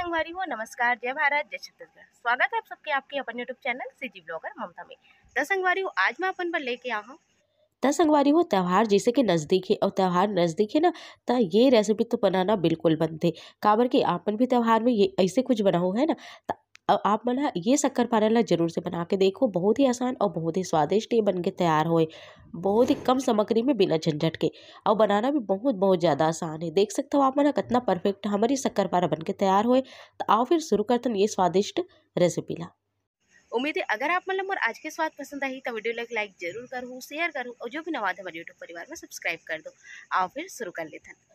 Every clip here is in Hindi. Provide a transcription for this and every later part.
संगवारी हो नमस्कार जय भारत जय छत्तीसगढ़ स्वागत है आप सबके आपके अपन YouTube channel CG blogger Mamta में दस संगवारी हो आज मैं अपन पर लेके आऊँ दस अंगवारी हो त्यौहार जैसे कि नज़दीक है और त्यौहार नज़दीक है ना तो ये रेसिपी तो बनाना बिल्कुल बंद है काबर के आपन भी त्यौहार में ये ऐसे कुछ बनाओ है ना तो आप मना ये शक्कर पारा ला जरूर से बना के देखो बहुत ही आसान और बहुत ही स्वादिष्ट ये बन के तैयार होए बहुत ही कम सामग्री में बिना झंझट के और बनाना भी बहुत बहुत ज़्यादा आसान है देख सकते हो आप मना कितना परफेक्ट हमारी शक्कर पारा बन के तैयार होए तो आओ फिर शुरू करते ये स्वादिष्ट रेसिपी ला उम्मीद है अगर आप मतलब और आज के स्वाद पसंद आई तो वीडियो लाइक लाइक जरूर करूँ शेयर करूँ और जो भी नवाद हमारे यूट्यूब परिवार में सब्सक्राइब कर दो आओ फिर शुरू कर लेते हैं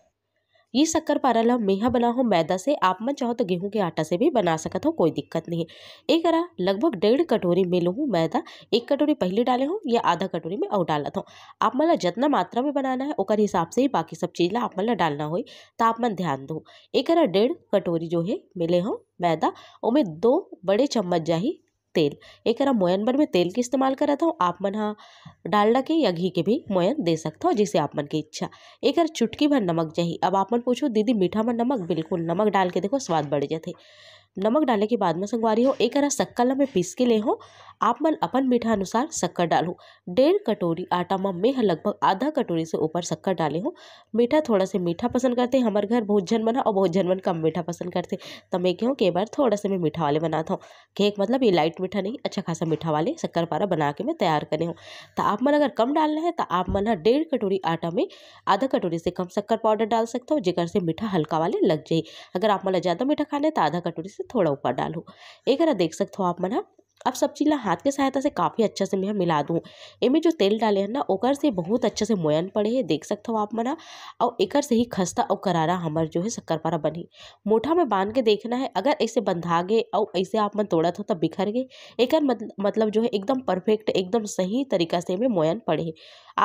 ये शक्कर पारा ला मेहा बना हो मैदा से आप मन चाहो तो गेहूं के आटा से भी बना सकते हो कोई दिक्कत नहीं एक अरा लगभग डेढ़ कटोरी में लूँ मैदा एक कटोरी पहले डाले हो या आधा कटोरी में और डालता हूँ आप मन जितना मात्रा में बनाना है ओकर हिसाब से ही बाकी सब चीज़ ला आप मन डालना हो तो आप मन ध्यान दो एक अरा डेढ़ कटोरी जो है मिले हो मैदा उमें दो बड़े चम्मच जा तेल एक मोयन भर में तेल के इस्तेमाल रहा था आप मन हाँ डालडा के या घी के भी मोयन दे सकते हो जिसे आप मन की इच्छा एक चुटकी भर नमक चाहिए अब आप मन पूछो दीदी मीठा में नमक बिल्कुल नमक डाल के देखो स्वाद बढ़ जाते नमक डाले के बाद में संगवारी हो एक अरा शक्कर ला में पीस के ले हो आप मन अपन मीठा अनुसार शक्कर डालो डेढ़ कटोरी आटा में मैं लगभग आधा कटोरी से ऊपर शक्कर डाले हो मीठा थोड़ा से मीठा पसंद करते हैं हमारे घर बहुत जन बना और बहुत जन मन कम मीठा पसंद करते तो मैं कहूँ कई बार थोड़ा सा मैं मीठा वाले बनाता हूँ केक मतलब ये लाइट मीठा नहीं अच्छा खासा मीठा वाले शक्कर पारा बना के मैं तैयार करे हूँ तो आप मन अगर कम डालना है तो आप मन डेढ़ कटोरी आटा में आधा कटोरी से कम शक्कर पाउडर डाल सकते हो जिगर से मीठा हल्का वाले लग जाए अगर आप मन ज़्यादा मीठा खाना है तो आधा कटोरी से से थोड़ा ऊपर डालूँ एक बार देख सकते हो आप मना अब सब चीज़ ना हाथ के सहायता से काफ़ी अच्छा से मैं मिला दूँ एमे जो तेल डाले हैं ना ओकर से बहुत अच्छे से मोयन पड़े है देख सकते हो आप मना और एकर से ही खस्ता और करारा हमार जो है शक्करपारा बनी मोठा में बांध के देखना है अगर ऐसे बंधा गए और ऐसे आप मन तोड़ा था तो तब बिखर गए एक मतलब जो है एकदम परफेक्ट एकदम सही तरीका से में मोयन पड़े है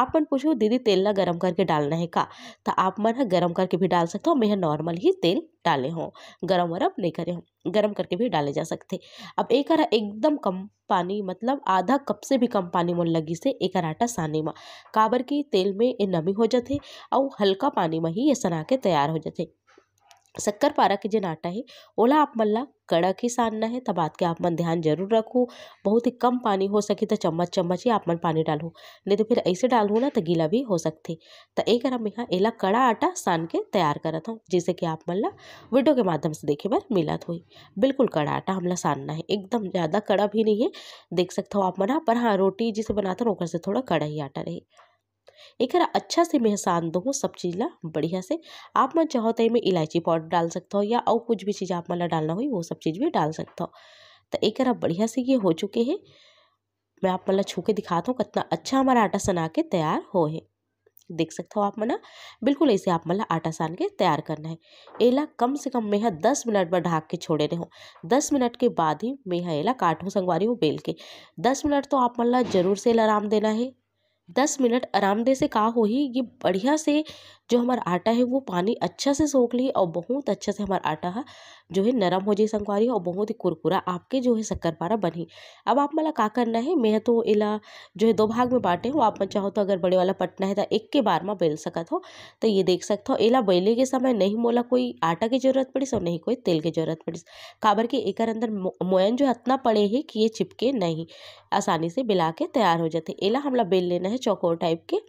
आप मन पूछो दीदी तेल ना गर्म करके डालना है का तो आप मन गर्म करके भी डाल सकते हो मैं नॉर्मल ही तेल डाले हों गर्म वरम नहीं करे हों गर्म करके भी डाले जा सकते अब एक आरा एकदम कम पानी मतलब आधा कप से भी कम पानी मन लगी से एक आटा सानी माँ काबर की तेल में ये नमी हो जाते और हल्का पानी में ही ये सना के तैयार हो जाते शक्कर पारा के जिन आटा है ओला आप मल्ला कड़क ही सानना है तब बात के आप मन ध्यान जरूर रखो बहुत ही कम पानी हो सके तो चम्मच चम्मच ही आप मन पानी डालो नहीं तो फिर ऐसे डालू ना तो गीला भी हो सकते तो एक हम यहाँ एला कड़ा आटा सान के तैयार करा हूँ जिसे कि आप मन ला वीडियो के माध्यम से देखे बार मिलत हुई बिल्कुल कड़ा आटा हमला सानना है एकदम ज़्यादा कड़ा भी नहीं है देख सकता हो आप मना पर हाँ रोटी जिसे बनाते हो से थोड़ा कड़ा ही आटा रहे एक अच्छा से मेहसान दो सब चीज़ ला बढ़िया से आप मन चाहो तो में इलायची पाउडर डाल सकता हो या और कुछ भी चीज़ आप मन ला डालना हो वो सब चीज़ भी डाल सकता हो तो एक बढ़िया से ये हो चुके हैं मैं आप मतलब छू के दिखाता हूँ कितना अच्छा हमारा आटा सना के तैयार हो है देख सकते हो आप मना बिल्कुल ऐसे आप मतलब आटा सान के तैयार करना है एला कम से कम मैं दस मिनट में ढाक के छोड़े रहो दस मिनट के बाद ही मैं एला काटूँ संगवारी हूँ बेल के दस मिनट तो आप मतलब जरूर से आराम देना है दस मिनट आराम दे से का ही ये बढ़िया से जो हमारा आटा है वो पानी अच्छा से सोख ली और बहुत अच्छा से हमारा आटा है जो है नरम हो जाए संगवारी और बहुत ही कुरकुरा आपके जो है शक्कर पारा बनी अब आप माला का करना है मैं तो इला जो है दो भाग में बांटे हूँ आप चाहो तो अगर बड़े वाला पटना है तो एक के बार में बेल सकत हो तो ये देख सकते हो इला बेले के समय नहीं मोला कोई आटा की जरूरत पड़ी और नहीं कोई तेल की जरूरत पड़ी काबर के एक अंदर मोयन जो इतना पड़े है कि ये चिपके नहीं आसानी से बिला के तैयार हो जाते एला हमला बेल लेना है चौकोर टाइप के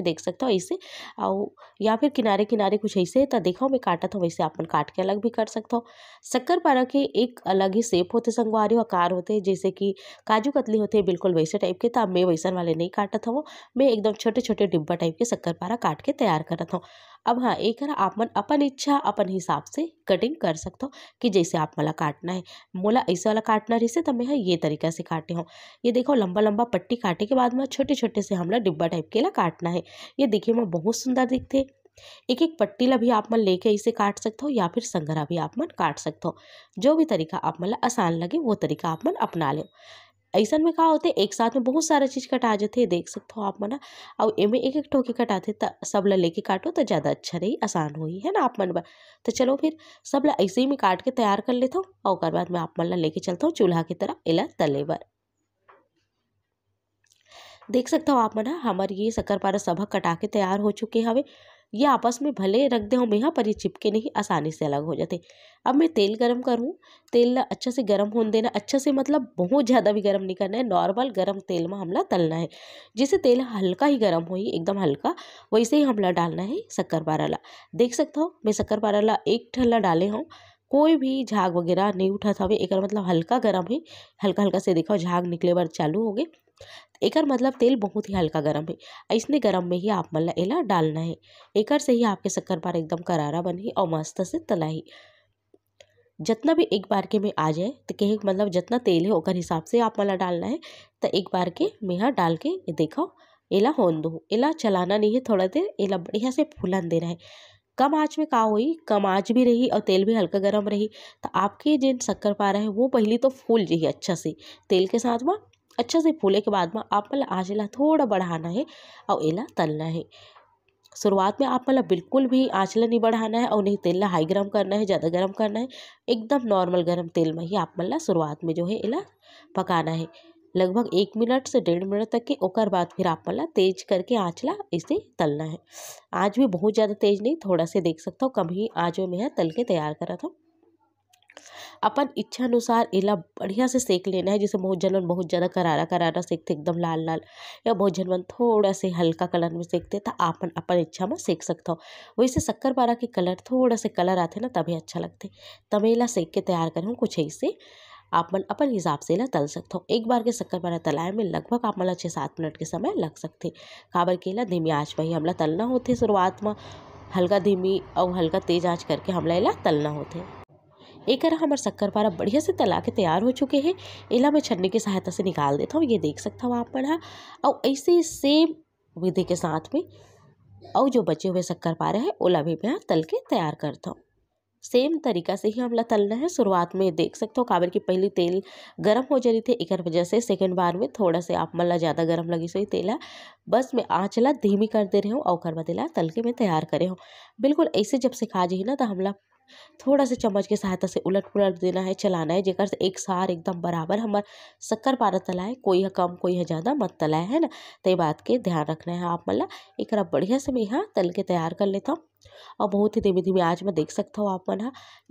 देख सकता हो ऐसे और या फिर किनारे किनारे कुछ ऐसे है तो देखो मैं काटा हूँ तो वैसे आप मन काट के अलग भी कर सकते हो शक्कर पारा के एक अलग ही सेप होते संगवारी आकार होते जैसे कि काजू कतली होते हैं बिल्कुल वैसे टाइप के तो मैं वैसन वाले नहीं काटा था हूँ मैं एकदम छोटे छोटे डिब्बा टाइप के शक्कर पारा काट के तैयार रहा था अब हाँ एक ना आप मन अपन इच्छा अपन हिसाब से कटिंग कर सकते हो कि जैसे आप माला काटना है मोला ऐसे वाला काटना रही तो मैं हाँ ये तरीका से काटे हूँ ये देखो लंबा लंबा पट्टी काटे के बाद में छोटे छोटे से हमला डिब्बा टाइप के ला काटना है हैं ये देखिए माँ बहुत सुंदर दिखते हैं एक एक ला भी आप मन लेके इसे काट सकते हो या फिर संग्रह भी आप मन काट सकते हो जो भी तरीका आप मन आसान लगे वो तरीका आप मन अपना लो ऐसा में कहा होते एक साथ में बहुत सारा चीज़ कटा जाते हैं देख सकते हो आप मना और एमे एक एक ठोके कटाते सब ला लेके काटो तो ज़्यादा अच्छा रही आसान हुई है ना आप मन बा तो चलो फिर सब ला ऐसे ही में काट के तैयार कर लेता हूँ और बाद में आप मन ला लेके चलता हूँ चूल्हा की तरफ इला तले पर देख सकता हो आप मना हमारे ये पारा सभा कटा के तैयार हो चुके हवे ये आपस में भले रख दे हम यहाँ पर ये चिपके नहीं आसानी से अलग हो जाते अब मैं तेल गरम करूँ तेल अच्छा से गरम होने देना अच्छा से मतलब बहुत ज़्यादा भी गरम नहीं करना है नॉर्मल गरम तेल में हमला तलना है जिसे तेल हल्का ही गरम हो एकदम हल्का वैसे ही हमला डालना है शक्कर पाराला देख सकता हो मैं शक्कर पाराला एक ठल्ला डाले हूँ कोई भी झाग वगैरह नहीं उठा था एक मतलब हल्का गर्म है हल्का हल्का से देखो झाग निकले बार चालू हो गए एकर मतलब तेल बहुत ही हल्का गरम है इसने गरम में ही आप मन मतलब एला डालना है एकर से ही आपके शक्कर पारा एकदम करारा बनही और मस्त से तलाही जितना भी एक बार के में आ जाए तो कहे मतलब जितना तेल है ओकर हिसाब से आप मला मतलब डालना है तो एक बार के यहाँ डाल के देखो एला होन दो एला चलाना नहीं है थोड़ा देर एला बढ़िया से फूलन देना है कम आँच में का हुई कम आँच भी रही और तेल भी हल्का गर्म रही तो आपके जिन शक्कर पारा है वो पहले तो फूल जाइए अच्छा से तेल के साथ में अच्छा से फूले के बाद में आप मतलब आँच ला थोड़ा बढ़ाना है और एला तलना है शुरुआत में आप मतलब बिल्कुल भी आँच ला नहीं बढ़ाना है और नहीं तेल ला हाई गर्म करना है ज़्यादा गर्म करना है एकदम नॉर्मल गर्म तेल में ही आप मतलब शुरुआत में जो है एला पकाना है लगभग एक मिनट से डेढ़ मिनट तक के ओकर बाद फिर आप मतलब तेज करके आँच ला इसे तलना है आँच भी बहुत ज़्यादा तेज नहीं थोड़ा से देख सकता हूँ कम ही आँच में है तल के तैयार करा था अपन इच्छा अनुसार एला बढ़िया से सेक लेना है जैसे बहुत जनवन बहुत ज़्यादा करारा करारा सेकते एकदम लाल लाल या बहुत जनवन थोड़ा से हल्का कलर में सेकते तो आपन अपन इच्छा में सेक सकता हो वैसे शक्कर पारा के कलर थोड़ा से कलर आते ना तभी अच्छा लगते तब मैं एला सेक के तैयार करें हूँ कुछ ऐसे आप मन अपन हिसाब से ला तल हो एक बार के शक्कर पारा तलाए में लगभग आप मन छः सात मिनट के समय लग सकते काबर के ला धीमी आँच में ही हमला तलना होते शुरुआत में हल्का धीमी और हल्का तेज आँच करके हमला इला तलना होते एक हमर शक्कर पारा बढ़िया से तला के तैयार हो चुके हैं एला मैं छन्नी की सहायता से निकाल देता हूँ ये देख सकता हूँ आप मन हाँ। और ऐसे ही सेम विधि के साथ में और जो बचे हुए शक्कर पारे हैं ओला भी मैं तल के तैयार करता हूँ सेम तरीका से ही हमला तलना है शुरुआत में देख सकते हो काबर की पहली तेल गरम हो जा रही थे एक वजह से सेकेंड बार में थोड़ा से आप मल्ला ज़्यादा गरम लगी तेल तेला बस मैं आँच ला धीमी कर दे रही हूँ और कर तेला तल के मैं तैयार करे हूँ बिल्कुल ऐसे जब सिखा जी ना तो हमला थोड़ा सा चम्मच के सहायता से उलट पुलट देना है चलाना है जेकर से एक सार एकदम बराबर हमार शक्कर पारा तलाए कोई है कम कोई है ज़्यादा मत तलाए है ना तो ये बात के ध्यान रखना है आप मतलब एक बढ़िया से मैं यहाँ तल के तैयार कर लेता हूँ और बहुत ही धीमे धीमे आज मैं देख सकता हूँ आप मन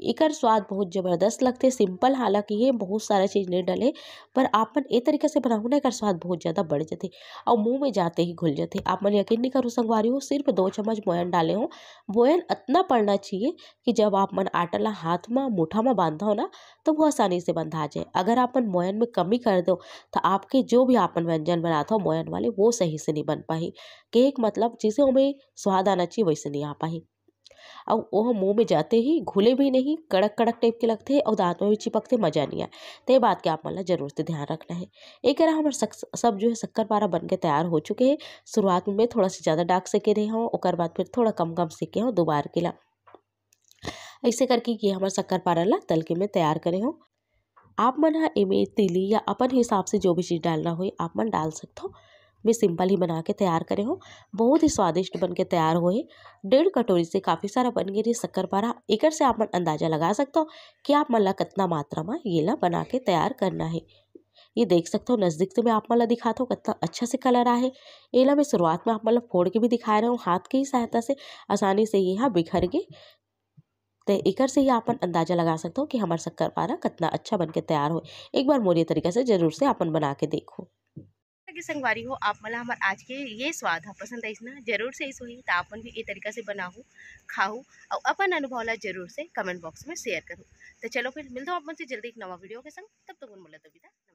एकर स्वाद बहुत ज़बरदस्त लगते सिंपल हालांकि ये बहुत सारा चीज़ नहीं डले पर आप मन ए तरीके से बनाऊ ना एकर स्वाद बहुत ज़्यादा बढ़ जाते और मुँह में जाते ही घुल जाते आप मन यकीन नहीं करूँ संगवारी हो सिर्फ दो चम्मच बोयन डाले हो बोयन इतना पड़ना चाहिए कि जब आप मन आटा ला हाथ में मुठा में बांधा हो ना तो वो आसानी से बंधा जाए अगर आप मन मोयन में कमी कर दो तो आपके जो भी आपन व्यंजन बनाता हो मोयन वाले वो सही से नहीं बन पाए केक मतलब जैसे हमें स्वाद आना चाहिए वैसे नहीं आ पाए और वह मुंह में जाते ही घुले भी नहीं कड़क कड़क टाइप के लगते हैं और दांत में भी चिपकते मजा नहीं आए तो ये बात के आप मतलब जरूर से ध्यान रखना है एक रहा हमारे सब जो है शक्कर पारा बन के तैयार हो चुके हैं शुरुआत में थोड़ा सा ज़्यादा डाक सेके रहे हों और बाद फिर थोड़ा कम कम सेके हों दोबार के ला ऐसे करके ये हमारे शक्कर पारा ला तल के में तैयार करे हों आप मन एमे तिली या अपन हिसाब से जो भी चीज़ डालना हो आप मन डाल सकते हो भी सिंपल ही बना के तैयार करे हो बहुत ही स्वादिष्ट बन के तैयार हुए डेढ़ कटोरी से काफ़ी सारा बन गया शक्कर पारा एकड़ से आप अंदाज़ा लगा सकते हो कि आप मल्ला कितना मात्रा में ये ला बना के तैयार करना है ये देख सकते हो नज़दीक से मैं आप माला दिखाता हूँ कितना अच्छा से कलर आए एला मैं शुरुआत में आप मला फोड़ के भी दिखा रहा हूँ हाथ की ही सहायता से आसानी से ये यहाँ बिखर के तो एक से ही आपन अंदाज़ा लगा सकते हो कि हमारा शक्कर पारा कितना अच्छा बन के तैयार हो एक बार मोरिया तरीके से ज़रूर से आपन बना के देखो भी संगवारी हो आप मला हमार आज के ये स्वाद हा पसंद आइस ना जरूर से ऐसो तो आपन भी ये तरीका से बनाहू खाऊ और अपन अनुभव ला जरूर से कमेंट बॉक्स में शेयर करूँ तो चलो फिर मिलता हूँ अपन से जल्दी एक नवा वीडियो के संग तब तक तो उन मुला तभी